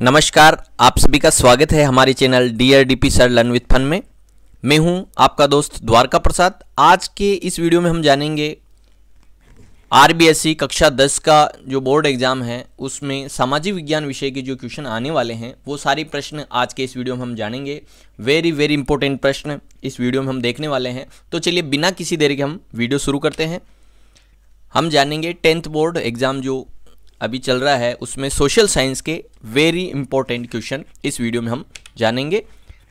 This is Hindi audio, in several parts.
नमस्कार आप सभी का स्वागत है हमारे channel D R D P sir learn with fun में मैं हूं आपका दोस्त द्वारका प्रसाद आज के इस वीडियो में हम जानेंगे आर बी एस सी कक्षा दस का जो बोर्ड एग्ज़ाम है उसमें सामाजिक विज्ञान विषय के जो क्वेश्चन आने वाले हैं वो सारे प्रश्न आज के इस वीडियो में हम जानेंगे वेरी वेरी इंपॉर्टेंट प्रश्न इस वीडियो में हम देखने वाले हैं तो चलिए बिना किसी देरी के हम वीडियो शुरू करते हैं हम जानेंगे टेंथ बोर्ड एग्ज़ाम जो अभी चल रहा है उसमें सोशल साइंस के वेरी इंपॉर्टेंट क्वेश्चन इस वीडियो में हम जानेंगे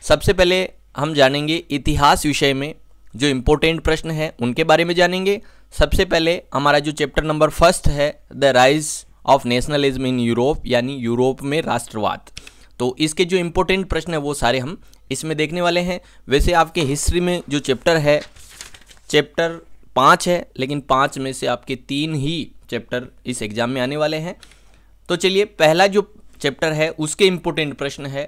सबसे पहले हम जानेंगे इतिहास विषय में जो इम्पोर्टेंट प्रश्न है उनके बारे में जानेंगे सबसे पहले हमारा जो चैप्टर नंबर फर्स्ट है the rise of nationalism in Europe यानी यूरोप में राष्ट्रवाद तो इसके जो इम्पोर्टेंट प्रश्न है वो सारे हम इसमें देखने वाले हैं वैसे आपके हिस्ट्री में जो चैप्टर है चैप्टर पाँच है लेकिन पाँच में से आपके तीन ही चैप्टर इस एग्ज़ाम में आने वाले हैं तो चलिए पहला जो चैप्टर है उसके इंपोर्टेंट प्रश्न है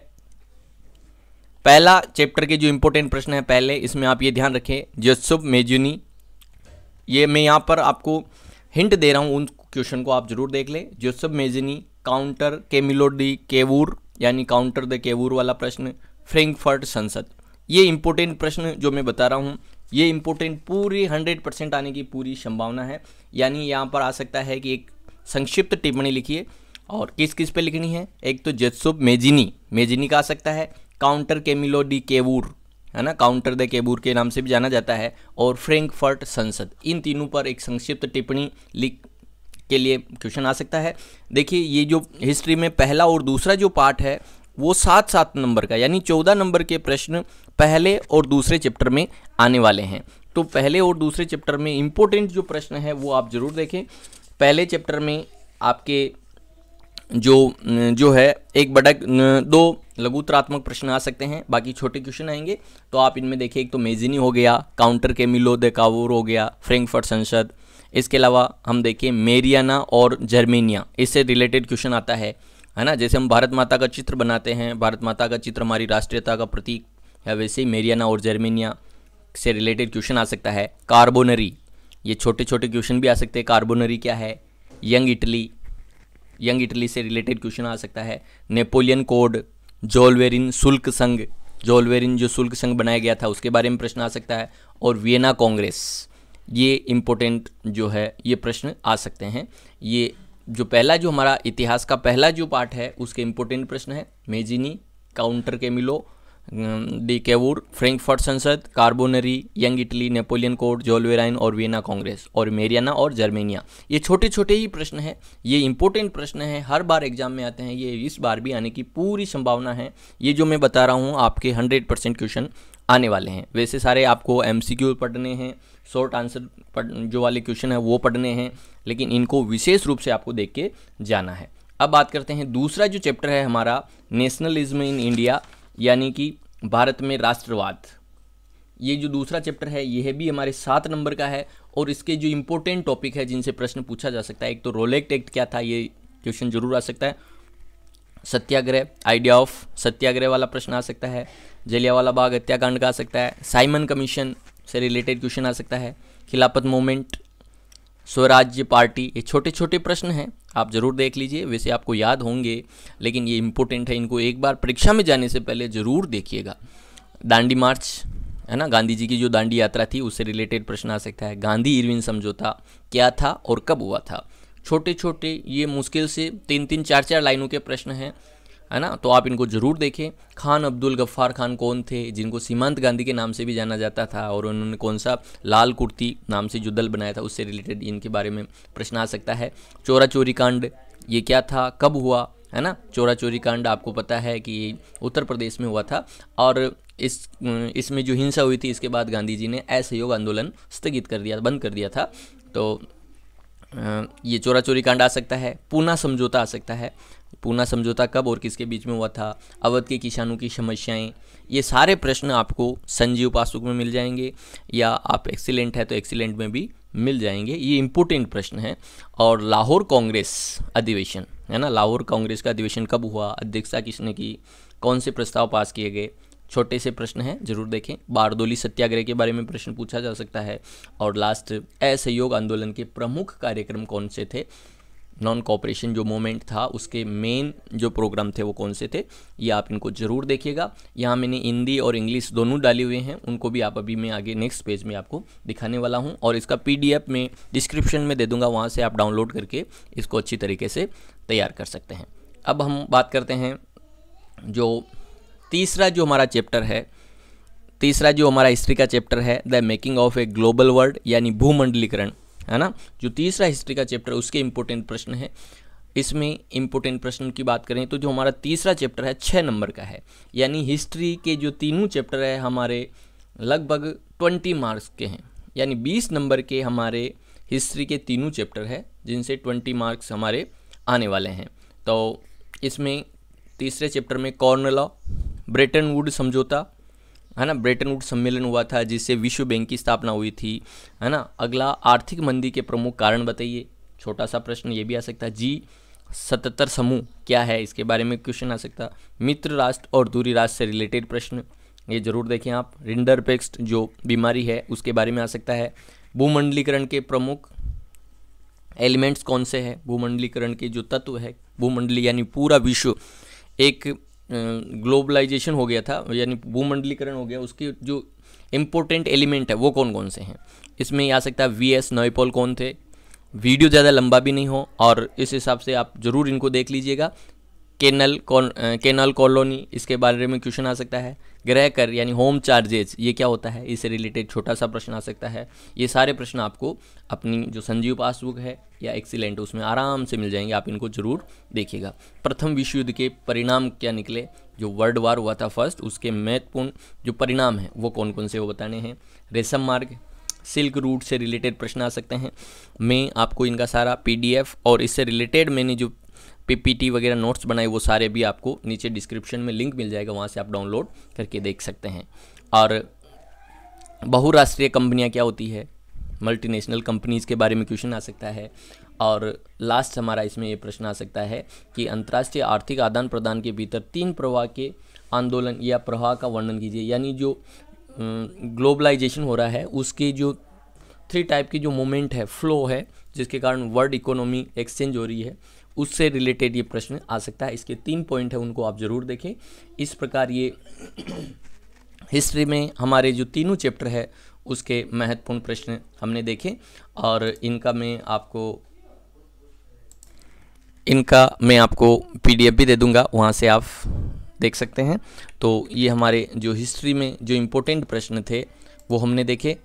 पहला चैप्टर के जो इंपोर्टेंट प्रश्न है पहले इसमें आप ये ध्यान रखें जसुभ मेजुनी ये मैं यहाँ पर आपको हिंट दे रहा हूँ उन क्वेश्चन को आप जरूर देख लें जोसुभ मेजनी काउंटर के मिलोडी केवूर यानी काउंटर द केवूर वाला प्रश्न फ्रेंकफर्ट संसद ये इंपोर्टेंट प्रश्न जो मैं बता रहा हूँ ये इम्पोर्टेंट पूरी हंड्रेड परसेंट आने की पूरी संभावना है यानी यहाँ पर आ सकता है कि एक संक्षिप्त टिप्पणी लिखिए और किस किस पे लिखनी है एक तो जेत्सुप मेजिनी मेजिनी का आ सकता है काउंटर केमिलो डी केवूर है ना काउंटर द केबूर के नाम से भी जाना जाता है और फ्रेंकफर्ट संसद इन तीनों पर एक संक्षिप्त टिप्पणी लिख के लिए क्वेश्चन आ सकता है देखिए ये जो हिस्ट्री में पहला और दूसरा जो पार्ट है वो सात सात नंबर का यानी चौदह नंबर के प्रश्न पहले और दूसरे चैप्टर में आने वाले हैं तो पहले और दूसरे चैप्टर में इम्पोर्टेंट जो प्रश्न है वो आप ज़रूर देखें पहले चैप्टर में आपके जो जो है एक बटक दो लघुत्रात्मक प्रश्न आ सकते हैं बाकी छोटे क्वेश्चन आएंगे तो आप इनमें देखिए एक तो मेजिनी हो गया काउंटर के मिलो दे कावोर हो गया फ्रेंकफर्ट संसद इसके अलावा हम देखें मेरियाना और जर्मेनिया इससे रिलेटेड क्वेश्चन आता है है ना जैसे हम भारत माता का चित्र बनाते हैं भारत माता का चित्र हमारी राष्ट्रीयता का प्रतीक है वैसे ही मेरियाना और जर्मेनिया से रिलेटेड क्वेश्चन आ सकता है कार्बोनरी ये छोटे छोटे क्वेश्चन भी आ सकते हैं कार्बोनरी क्या है यंग इटली यंग इटली से रिलेटेड क्वेश्चन आ सकता है नेपोलियन कोड जोलवेरिन शुल्क संघ जोलवेरिन जो शुल्क संघ बनाया गया था उसके बारे में प्रश्न आ सकता है और वियना कांग्रेस ये इम्पोर्टेंट जो है ये प्रश्न आ सकते हैं ये जो पहला जो हमारा इतिहास का पहला जो पार्ट है उसके इम्पोर्टेंट प्रश्न है मेजिनी काउंटर के मिलो डी केवूर फ्रेंकफर्ट संसद Carbonari Young Italy Napoleon code Zollverein और वियना कांग्रेस और मेरियाना और जर्मेनिया ये छोटे छोटे ही प्रश्न हैं ये इंपॉर्टेंट प्रश्न है हर बार एग्जाम में आते हैं ये इस बार भी आने की पूरी संभावना है ये जो मैं बता रहा हूँ आपके हंड्रेड परसेंट क्वेश्चन आने वाले हैं वैसे सारे आपको एम पढ़ने हैं शॉर्ट आंसर जो वाले क्वेश्चन है वो पढ़ने हैं लेकिन इनको विशेष रूप से आपको देख के जाना है अब बात करते हैं दूसरा जो चैप्टर है हमारा नेशनलिज्म इन इंडिया यानी कि भारत में राष्ट्रवाद ये जो दूसरा चैप्टर है यह भी हमारे सात नंबर का है और इसके जो इम्पोर्टेंट टॉपिक है जिनसे प्रश्न पूछा जा सकता है एक तो रोलेक्ट एक्ट क्या था ये क्वेश्चन जरूर आ सकता है सत्याग्रह आइडिया ऑफ सत्याग्रह वाला प्रश्न आ सकता है जलियावाला बाग हत्याकांड का आ सकता है साइमन कमीशन से रिलेटेड क्वेश्चन आ सकता है खिलाफत मूवमेंट स्वराज्य पार्टी ये छोटे छोटे प्रश्न हैं आप ज़रूर देख लीजिए वैसे आपको याद होंगे लेकिन ये इंपॉर्टेंट है इनको एक बार परीक्षा में जाने से पहले ज़रूर देखिएगा दांडी मार्च है ना गांधी जी की जो दांडी यात्रा थी उससे रिलेटेड प्रश्न आ सकता है गांधी इरविन समझौता क्या था और कब हुआ था छोटे छोटे ये मुश्किल से तीन तीन चार चार लाइनों के प्रश्न हैं है ना तो आप इनको ज़रूर देखें खान अब्दुल गफ्फार खान कौन थे जिनको सीमांत गांधी के नाम से भी जाना जाता था और उन्होंने कौन सा लाल कुर्ती नाम से जो दल बनाया था उससे रिलेटेड इनके बारे में प्रश्न आ सकता है चोरा चोरी कांड ये क्या था कब हुआ है ना चोरा चोरी कांड आपको पता है कि उत्तर प्रदेश में हुआ था और इस इसमें जो हिंसा हुई थी इसके बाद गांधी जी ने असहयोग आंदोलन स्थगित कर दिया बंद कर दिया था तो ये चोरा चोरी कांड आ सकता है पूना समझौता आ सकता है पूना समझौता कब और किसके बीच में हुआ था अवध के किसानों की समस्याएं ये सारे प्रश्न आपको संजीव पासुक में मिल जाएंगे या आप एक्सीलेंट है तो एक्सीलेंट में भी मिल जाएंगे ये इंपॉर्टेंट प्रश्न है और लाहौर कांग्रेस अधिवेशन है ना लाहौर कांग्रेस का अधिवेशन कब हुआ अध्यक्षता किसने की कौन से प्रस्ताव पास किए गए छोटे से प्रश्न हैं जरूर देखें बारदोली सत्याग्रह के बारे में प्रश्न पूछा जा सकता है और लास्ट असहयोग आंदोलन के प्रमुख कार्यक्रम कौन से थे नॉन कॉपरेशन जो मोमेंट था उसके मेन जो प्रोग्राम थे वो कौन से थे ये आप इनको ज़रूर देखिएगा यहाँ मैंने हिंदी और इंग्लिश दोनों डाले हुए हैं उनको भी आप अभी मैं आगे नेक्स्ट पेज में आपको दिखाने वाला हूँ और इसका पीडीएफ में डिस्क्रिप्शन में दे दूँगा वहाँ से आप डाउनलोड करके इसको अच्छी तरीके से तैयार कर सकते हैं अब हम बात करते हैं जो तीसरा जो हमारा चैप्टर है तीसरा जो हमारा हिस्ट्री का चैप्टर है the making of a global world यानी भूमंडलीकरण है ना जो तीसरा हिस्ट्री का चैप्टर उसके इम्पोर्टेंट प्रश्न है इसमें इम्पोर्टेंट प्रश्न की बात करें तो जो हमारा तीसरा चैप्टर है छः नंबर का है यानी हिस्ट्री के जो तीनों चैप्टर है हमारे लगभग ट्वेंटी मार्क्स के हैं यानी बीस नंबर के हमारे हिस्ट्री के तीनों चैप्टर है जिनसे ट्वेंटी मार्क्स हमारे आने वाले हैं तो इसमें तीसरे चैप्टर में कॉर्न लॉ ब्रेटन वुड समझौता है ना ब्रेटन वुड सम्मेलन हुआ था जिससे विश्व बैंक की स्थापना हुई थी है ना अगला आर्थिक मंदी के प्रमुख कारण बताइए छोटा सा प्रश्न ये भी आ सकता है जी सतहत्तर समूह क्या है इसके बारे में क्वेश्चन आ सकता मित्र राष्ट्र और दूरी राष्ट्र से रिलेटेड प्रश्न ये जरूर देखें आप रिंडर पेक्स्ट जो बीमारी है उसके बारे में आ सकता है भूमंडलीकरण के प्रमुख एलिमेंट्स कौन से हैं भूमंडलीकरण के जो तत्व है भूमंडली यानी पूरा विश्व एक ग्लोबलाइजेशन हो गया था यानी भूमंडलीकरण हो गया उसके जो इम्पोर्टेंट एलिमेंट है वो कौन कौन से हैं इसमें आ सकता है वी एस नोएपोल कौन थे वीडियो ज़्यादा लंबा भी नहीं हो और इस हिसाब से आप ज़रूर इनको देख लीजिएगा केनल केनल कॉलोनी इसके बारे में क्वेश्चन आ सकता है ग्रह कर यानी होम चार्जेज ये क्या होता है इससे रिलेटेड छोटा सा प्रश्न आ सकता है ये सारे प्रश्न आपको अपनी जो संजीव पासबुक है या एक्सीलेंट उसमें आराम से मिल जाएंगे आप इनको जरूर देखिएगा प्रथम विश्व युद्ध के परिणाम क्या निकले जो वर्ल्ड वार हुआ था फर्स्ट उसके महत्वपूर्ण जो परिणाम है वो कौन कौन से वो बताने हैं रेशम मार्ग सिल्क रूट से रिलेटेड प्रश्न आ सकते हैं मैं आपको इनका सारा पीडीएफ और इससे रिलेटेड मैंने जो पीपीटी वगैरह नोट्स बनाए वो सारे भी आपको नीचे डिस्क्रिप्शन में लिंक मिल जाएगा वहाँ से आप डाउनलोड करके देख सकते हैं और बहुराष्ट्रीय कंपनियाँ क्या होती है मल्टीनेशनल कंपनीज़ के बारे में क्वेश्चन आ सकता है और लास्ट हमारा इसमें ये प्रश्न आ सकता है कि अंतर्राष्ट्रीय आर्थिक आदान प्रदान के भीतर तीन प्रवाह के आंदोलन या प्रवाह का वर्णन कीजिए यानी जो ग्लोबलाइजेशन हो रहा है उसके जो थ्री टाइप की जो मोमेंट है फ्लो है जिसके कारण वर्ल्ड इकोनॉमी एक्सचेंज हो रही है उससे रिलेटेड ये प्रश्न आ सकता है इसके तीन पॉइंट हैं उनको आप ज़रूर देखें इस प्रकार ये हिस्ट्री में हमारे जो तीनों चैप्टर है उसके महत्वपूर्ण प्रश्न हमने देखे और इनका मैं आपको इनका मैं आपको पीडीएफ भी दे दूंगा वहाँ से आप देख सकते हैं तो ये हमारे जो हिस्ट्री में जो इम्पोर्टेंट प्रश्न थे वो हमने देखे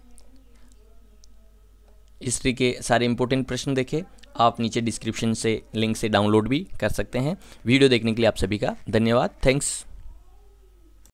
हिस्ट्री के सारे इम्पोर्टेंट प्रश्न देखे आप नीचे डिस्क्रिप्शन से लिंक से डाउनलोड भी कर सकते हैं वीडियो देखने के लिए आप सभी का धन्यवाद थैंक्स